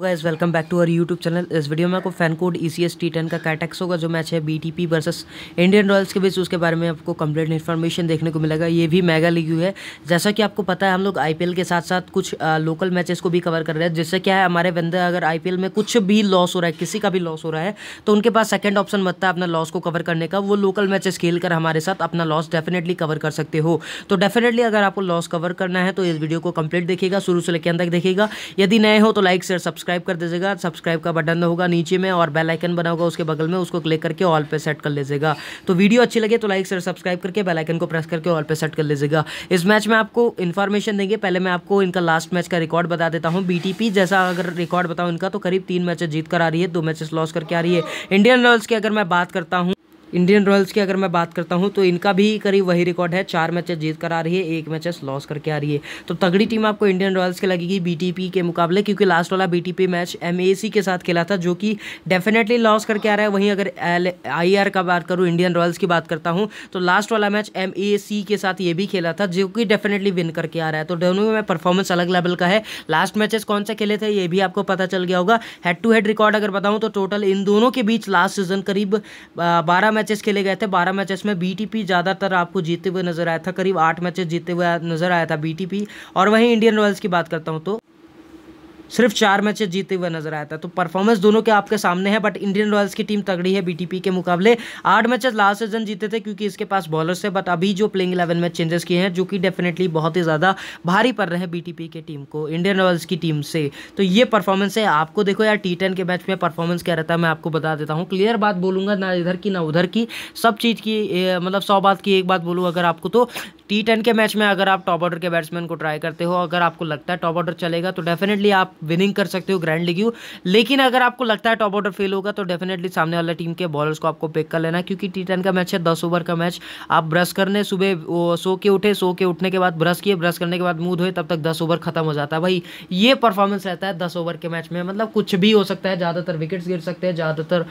guys welcome back to our YouTube channel इस video में आपको fan code E C S T ten का कैटेक्स होगा जो मैच है B T P versus Indian royals के बीच उसके बारे में आपको कंप्लीट इन्फॉर्मेशन देखने को मिलेगा ये भी मेगा लीग है जैसा कि आपको पता है हम लोग आई पी एल के साथ साथ कुछ आ, लोकल मैचेस को भी कवर कर रहे हैं जिससे क्या है हमारे बंदे अगर आई पी एल में कुछ भी लॉस हो रहा है किसी का भी लॉस हो रहा है तो उनके पास सेकेंड ऑप्शन बनता है अपना लॉस को कवर करने का वो लोकल मैचेस खेल कर हमारे साथ अपना लॉस डेफिनेटली कवर कर सकते हो तो डेफिनेटली अगर आपको लॉस कवर करना है तो इस वीडियो को कंप्लीट देखिएगा शुरू से लेकर अंदर देखिएगा यदि नए हो तो लाइक शेयर सब्सक्राइब सब्सक्राइब कर दीजिएगा सब्सक्राइब का बटन होगा नीचे में और बेल आइकन बना होगा उसके बगल में उसको क्लिक करके ऑल पे सेट कर लीजिएगा तो वीडियो अच्छी लगे तो लाइक से सब्सक्राइब करके बेल आइकन को प्रेस करके ऑल पे सेट कर लीजिएगा इस मैच में आपको इन्फॉर्मेशन देंगे पहले मैं आपको इनका लास्ट मैच का रिकॉर्ड बता देता हूँ बी जैसा अगर रिकॉर्ड बताऊँ इनका तो करीब तीन मैचेस जीत कर आ रही है दो मैचेस लॉस करके आ रही है इंडियन रॉयल्स की अगर मैं बात करता हूँ इंडियन रॉयल्स की अगर मैं बात करता हूँ तो इनका भी करीब वही रिकॉर्ड है चार मैचेस जीत कर आ रही है एक मैचेस लॉस करके आ रही है तो तगड़ी टीम आपको इंडियन रॉयल्स की लगेगी बीटीपी के मुकाबले क्योंकि लास्ट वाला बीटीपी मैच एमएसी के साथ खेला था जो कि डेफिनेटली लॉस करके आ रहा है वहीं अगर एल आई आर का बात करूँ इंडियन रॉयल्स की बात करता हूँ तो लास्ट वाला मैच एम के साथ ये भी खेला था जो कि डेफिनेटली विन करके आ रहा है तो दोनों में परफॉर्मेंस अलग लेवल का है लास्ट मैचेस कौन से खेले थे ये भी आपको पता चल गया होगा हेड टू हेड रिकॉर्ड अगर बताऊँ तो टोटल इन दोनों के बीच लास्ट सीजन करीब बारह मैच मैचेस खेले गए थे बारह मैचेस में बीटीपी ज़्यादातर आपको जीते हुए नजर आया था करीब आठ मैचेस जीते हुए नजर आया था बीटीपी और वहीं इंडियन रॉयल्स की बात करता हूँ तो सिर्फ चार मैचेस जीते हुए नजर आया था तो परफॉर्मेंस दोनों के आपके सामने है बट इंडियन रॉयल्स की टीम तगड़ी है बीटीपी के मुकाबले आठ मैचेस लास्ट सीजन जीते थे क्योंकि इसके पास बॉलर्स है बट अभी जो प्लेइंग इलेवन में चेंजेस किए हैं जो कि डेफिनेटली बहुत ही ज़्यादा भारी पड़ रहे हैं बीटीपी के टीम को इंडियन रॉयल्स की टीम से तो ये परफॉर्मेंस है आपको देखो यार टी के मैच में परफॉर्मेंस क्या रहता है मैं आपको बता देता हूँ क्लियर बात बोलूंगा ना इधर की ना उधर की सब चीज़ की मतलब सौ बात की एक बात बोलूँ अगर आपको तो टी टेन के मैच में अगर आप टॉप ऑर्डर के बैट्समैन को ट्राई करते हो अगर आपको लगता है टॉप ऑर्डर चलेगा तो डेफिनेटली आप विनिंग कर सकते हो ग्रैंड लीग यू लेकिन अगर आपको लगता है टॉप ऑर्डर फेल होगा तो डेफिनेटली सामने वाले टीम के बॉलर्स को आपको पिक कर लेना क्योंकि टी टेन का मैच है दस ओवर का मैच आप ब्रश करने सुबह सो के उठे सो के उठने के बाद ब्रश किए ब्रश करने के बाद मुँह धोए तब तक दस ओवर खत्म हो जाता है भाई ये परफॉर्मेंस रहता है दस ओवर के मैच में मतलब कुछ भी हो सकता है ज़्यादातर विकेट्स गिर सकते हैं ज़्यादातर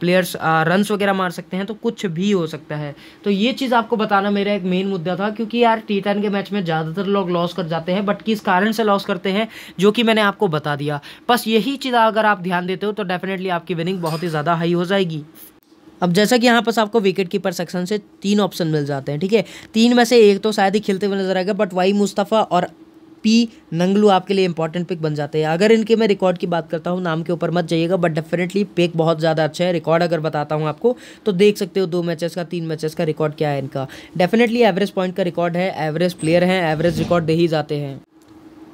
प्लेयर्स रन्स वगैरह मार सकते हैं तो कुछ भी हो सकता है तो ये चीज़ आपको बताना मेरा एक मेन मुद्दा दिया था क्योंकि यार टी टेन के मैच में ज़्यादातर लोग लॉस कर जाते हैं बट किस कारण से लॉस करते हैं जो कि मैंने आपको बता दिया बस यही चीज़ अगर आप ध्यान देते हो तो डेफिनेटली आपकी विनिंग बहुत ही ज़्यादा हाई हो जाएगी अब जैसा कि यहाँ पर आपको विकेट कीपर सेक्शन से तीन ऑप्शन मिल जाते हैं ठीक है तीन में से एक तो शायद ही खेलते हुए नजर आएगा बट वाई मुस्तफ़ा और पी नंगलू आपके लिए इंपॉर्टेंट पिक बन जाते हैं अगर इनके मैं रिकॉर्ड की बात करता हूँ नाम के ऊपर मत जाइएगा बट डेफिनेटली पिक बहुत ज़्यादा अच्छा है रिकॉर्ड अगर बताता हूँ आपको तो देख सकते हो दो मैचेस का तीन मैचेस का रिकॉर्ड क्या है इनका डेफिनेटली एवरेज पॉइंट का रिकॉर्ड है एवरेज प्लेयर हैं एवरेज रिकॉर्ड दे ही जाते हैं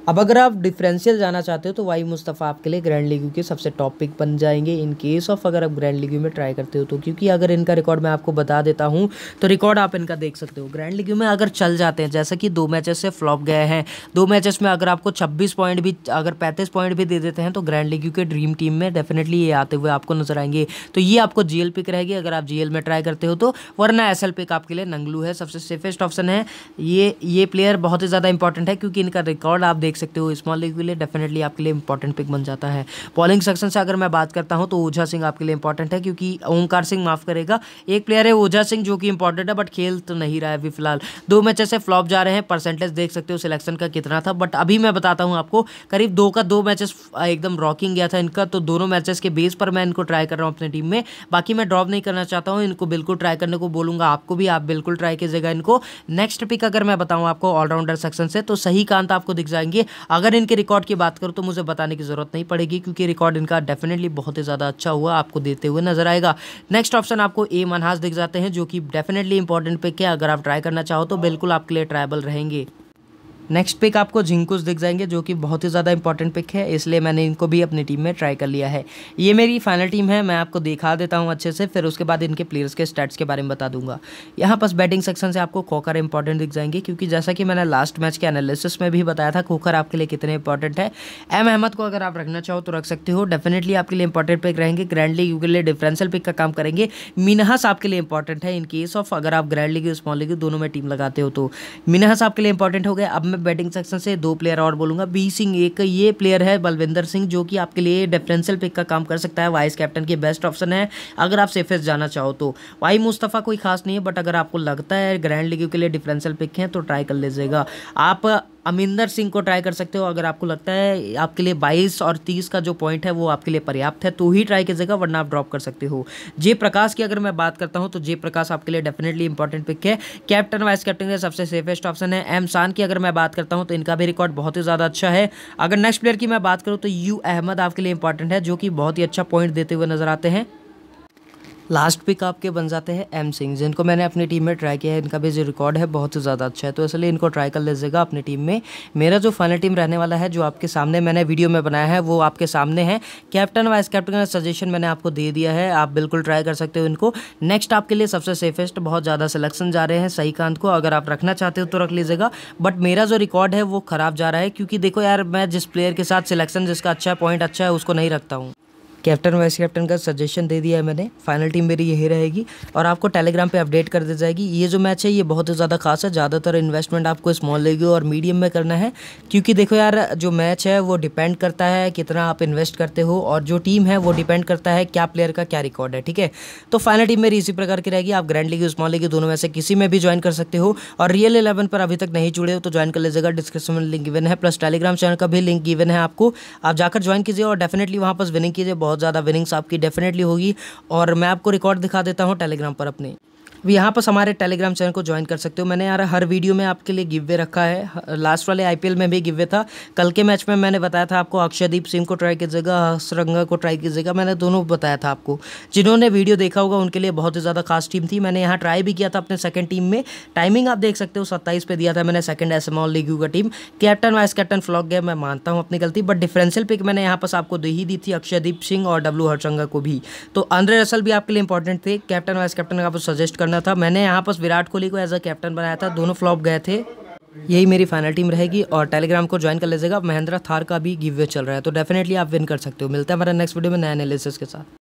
अब अगर आप डिफरेंशियल जाना चाहते हो तो वाई मुस्तफ़ा आपके लिए ग्रैंड लीग के सबसे टॉप पिक बन जाएंगे इन केस ऑफ अगर आप ग्रैंड लीग में ट्राई करते हो तो क्योंकि अगर इनका रिकॉर्ड मैं आपको बता देता हूँ तो रिकॉर्ड आप इनका देख सकते हो ग्रैंड लीग में अगर चल जाते हैं जैसे कि दो मैचेस से फ्लॉप गए हैं दो मैचेस में अगर आपको छब्बीस पॉइंट भी अगर पैंतीस पॉइंट भी दे देते हैं तो ग्रैंड लीग के ड्रीम टीम में डेफिनेटली ये आते हुए आपको नजर आएंगे तो ये आपको जी पिक रहेगी अगर आप जी में ट्राई करते हो तो वरना एस पिक आपके लिए नंगलू है सबसे सेफेस्ट ऑप्शन है ये ये प्लेयर बहुत ही ज़्यादा इंपॉर्टेंट है क्योंकि इनका रिकॉर्ड आप देख देख सकते हो स्मॉल लीग के लिए डेफिनेटली आपके लिए इंपॉर्टेंट पिक बन जाता है बॉलिंग सेक्शन से अगर मैं बात करता हूँ तो ओझा सिंह आपके लिए इंपॉर्टेंट है क्योंकि ओंकार सिंह माफ करेगा एक प्लेयर है ओझा सिंह जो कि इंपॉर्टेंट है बट खेल तो नहीं रहा है अभी फिलहाल दो मैच ऐसे फ्लॉप जा रहे हैं परसेंटेज देख सकते हो सिलेक्शन का कितना था बट अभी मैं बताता हूँ आपको करीब दो का दो मैचेस एकदम रॉकिंग गया था इनका तो दोनों मैचेस के बेस पर मैं इनको ट्राई कर रहा हूँ अपनी टीम में बाकी मैं ड्रॉप नहीं करना चाहता हूँ इनको बिल्कुल ट्राई करने को बोलूंगा आपको भी आप बिल्कुल ट्राई कीजिएगा इनको नेक्स्ट पिक अगर मैं बताऊँ आपको ऑलराउंडर सेक्शन से तो सही कांत आपको दिख जाएंगे अगर इनके रिकॉर्ड की बात करूँ तो मुझे बताने की ज़रूरत नहीं पड़ेगी क्योंकि रिकॉर्ड इनका डेफिनेटली बहुत ही ज़्यादा अच्छा हुआ आपको देते हुए नजर आएगा नेक्स्ट ऑप्शन आपको ए मनहास दिख जाते हैं जो कि डेफिनेटली इंपॉर्टेंट पिक है अगर आप ट्राई करना चाहो तो बिल्कुल आपके लिए ट्राइबल रहेंगे नेक्स्ट पिक आपको जिंकुस दिख जाएंगे जो कि बहुत ही ज़्यादा इंपॉर्टेंट पिक है इसलिए मैंने इनको भी अपनी टीम में ट्राई कर लिया है ये मेरी फाइनल टीम है मैं आपको दिखा देता हूँ अच्छे से फिर उसके बाद इनके प्लेयर्स के स्टैट्स के बारे में बता दूंगा यहाँ पास बैटिंग सेक्शन से आपको कोकर इंपॉर्टेंट दिख जाएंगे क्योंकि जैसा कि मैंने लास्ट मैच के एनालिसिस में भी बताया था कोकर आपके लिए कितने इंपॉर्टेंट है एम अहमद को अगर आप रखना चाहो तो रख सकते हो डेफिनेटली आपके लिए इंपॉर्टेंट पिक रहेंगे ग्रैंड लीग के लिए डिफ्रेंसल पिक का काम करेंगे मिनहस आपके लिए इंपॉर्टेंट है इन केस ऑफ अगर आप ग्रैंड लीग स्मॉल लीग दोनों में टीम लगाते हो तो मिनहस आपके लिए इंपॉर्टेंट हो गया अब मैं बैटिंग सेक्शन से दो प्लेयर और बोलूंगा बी सिंह एक ये प्लेयर है बलविंदर सिंह जो कि आपके लिए डिफरेंशियल पिक का काम कर सकता है वाइस कैप्टन के बेस्ट ऑप्शन है अगर आप सेफेस्ट जाना चाहो तो वाई मुस्तफ़ा कोई खास नहीं है बट अगर आपको लगता है ग्रैंड लीग के लिए डिफरेंशियल पिक हैं तो ट्राई कर लीजिएगा आप अमिंदर सिंह को ट्राई कर सकते हो अगर आपको लगता है आपके लिए 22 और 30 का जो पॉइंट है वो आपके लिए पर्याप्त है तो ही ट्राई कीजिएगा वरना आप ड्रॉप कर सकते हो जय प्रकाश की अगर मैं बात करता हूँ तो जय प्रकाश आपके लिए डेफिनेटली इंपॉर्टेंट पिक है कैप्टन वाइस कैप्टन का सबसे सेफेस्ट ऑप्शन है एम शान की अगर मैं बात करता हूँ तो इनका भी रिकॉर्ड बहुत ही ज़्यादा अच्छा है अगर नेक्स्ट प्लेयर की मैं बात करूँ तो यू अहमद आपके लिए इंपॉर्टेंट है जो कि बहुत ही अच्छा पॉइंट देते हुए नजर आते हैं लास्ट पिक आपके बन जाते हैं एम सिंह जिनको मैंने अपनी टीम में ट्राई किया है इनका भी जो रिकॉर्ड है बहुत ही ज़्यादा अच्छा है तो इसलिए इनको ट्राई कर लीजिएगा अपनी टीम में मेरा जो फाइनल टीम रहने वाला है जो आपके सामने मैंने वीडियो में बनाया है वो आपके सामने है कैप्टन वाइस कैप्टन का सजेशन मैंने आपको दे दिया है आप बिल्कुल ट्राई कर सकते हो इनको नेक्स्ट आपके लिए सबसे सेफेस्ट बहुत ज़्यादा सिलेक्शन जा रहे हैं सही कांत को अगर आप रखना चाहते हो तो रख लीजिएगा बट मेरा जो रिकॉर्ड है वो ख़राब जा रहा है क्योंकि देखो यार मैं जिस प्लेयर के साथ सिलेक्शन जिसका अच्छा पॉइंट अच्छा है उसको नहीं रखता हूँ कैप्टन वाइस कैप्टन का सजेशन दे दिया है मैंने फाइनल टीम मेरी यही रहेगी और आपको टेलीग्राम पे अपडेट कर दी जाएगी ये जो मैच है ये बहुत ही ज़्यादा खास है ज़्यादातर इन्वेस्टमेंट आपको स्मॉल लेगी और मीडियम में करना है क्योंकि देखो यार जो मैच है वो डिपेंड करता है कितना आप इन्वेस्ट करते हो और जो टीम है वो डिपेंड करता है क्या प्लेयर का क्या रिकॉर्ड है ठीक है तो फाइनल टीम मेरी इसी प्रकार की रहेगी आप ग्रैंड लीग स्मॉल लीग दोनों में से किसी में भी ज्वाइन कर सकते हो और रियल इलेवन पर अभी तक नहीं जुड़े हो तो ज्वाइन कर लीजिएगा डिस्क्रिप्शन में लिंक गिवन है प्लस टेलीग्राम चैनल का भी लिंक गिवन है आपको आप जाकर ज्वाइन कीजिए और डेफिनेटली वहाँ पर विनिंग कीजिए बहुत बहुत ज़्यादा विनिंग्स आपकी डेफिनेटली होगी और मैं आपको रिकॉर्ड दिखा देता हूँ टेलीग्राम पर अपने यहाँ पर हमारे टेलीग्राम चैनल को ज्वाइन कर सकते हो मैंने यार हर वीडियो में आपके लिए गिव्य रखा है लास्ट वाले आईपीएल में भी गिव्य था कल के मैच में मैंने बताया था आपको अक्षयदीप सिंह को ट्राई कीजिएगा हसरंगा को ट्राई कीजिएगा मैंने दोनों बताया था आपको जिन्होंने वीडियो देखा होगा उनके लिए बहुत ही ज़्यादा खास टीम थी मैंने यहाँ ट्राई भी किया था अपने सेकंड टीम में टाइमिंग आप देख सकते हो सत्ताईस पे दिया था मैंने सेकंड एस एम लीग यू का team captain vice captain flop गया मैं मानता हूँ अपनी गलती बट डिफरेंशियल पिक मैंने यहाँ पास आपको दे ही दी थी अक्षयदीप सिंह और डब्ल्यू हरचंगा को भी तो आंद्रे रसल भी आपके लिए इंपॉर्टेंट थे कैप्टन वाइस कैप्टन आपको सजेस्ट करना खेलना था मैंने यहाँ पर विराट कोहली को एज अ कैप्टन बनाया था दोनों फ्लॉप गए थे यही मेरी फाइनल टीम रहेगी और टेलीग्राम को ज्वाइन कर लीजिएगा महेंद्र थार का भी गिव चल रहा है तो डेफिनेटली आप विन कर सकते हो मिलते हैं हमारा नेक्स्ट वीडियो में नए एनालिसिस के साथ